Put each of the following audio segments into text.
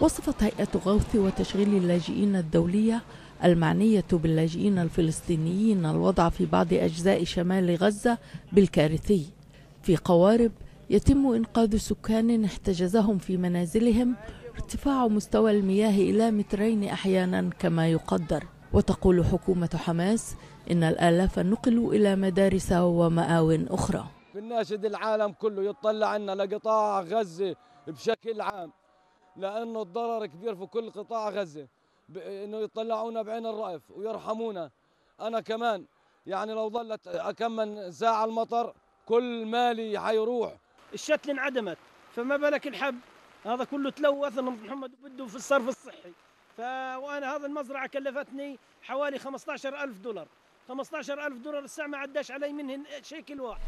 وصفت هيئة غوث وتشغيل اللاجئين الدولية المعنية باللاجئين الفلسطينيين الوضع في بعض أجزاء شمال غزة بالكارثي في قوارب يتم إنقاذ سكان احتجزهم في منازلهم ارتفاع مستوى المياه إلى مترين أحيانا كما يقدر وتقول حكومة حماس إن الآلاف نقلوا إلى مدارس ومآو أخرى بناشد العالم كله يطلع عنا لقطاع غزة بشكل عام لانه الضرر كبير في كل قطاع غزه انه يطلعونا بعين الرأف ويرحمونا انا كمان يعني لو ظلت من ساعه المطر كل مالي حيروح الشتل انعدمت فما بالك الحب هذا كله تلوث محمد بده في الصرف الصحي ف وانا هذا المزرعه كلفتني حوالي 15000 دولار 15000 دولار الساعه ما عداش علي منهن شيكل واحد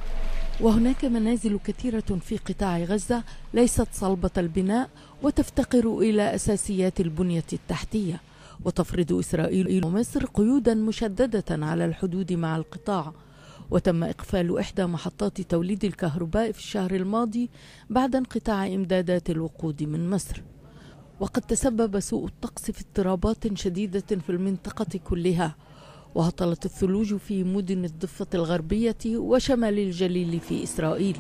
وهناك منازل كثيرة في قطاع غزة ليست صلبة البناء وتفتقر إلى أساسيات البنية التحتية وتفرض إسرائيل ومصر قيودا مشددة على الحدود مع القطاع وتم إقفال إحدى محطات توليد الكهرباء في الشهر الماضي بعد انقطاع إمدادات الوقود من مصر وقد تسبب سوء الطقس في اضطرابات شديدة في المنطقة كلها وهطلت الثلوج في مدن الضفة الغربية وشمال الجليل في إسرائيل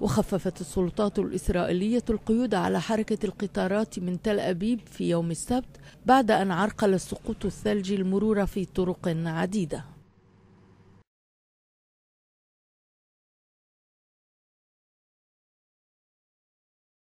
وخففت السلطات الإسرائيلية القيود على حركة القطارات من تل أبيب في يوم السبت بعد أن عرقل السقوط الثلج المرور في طرق عديدة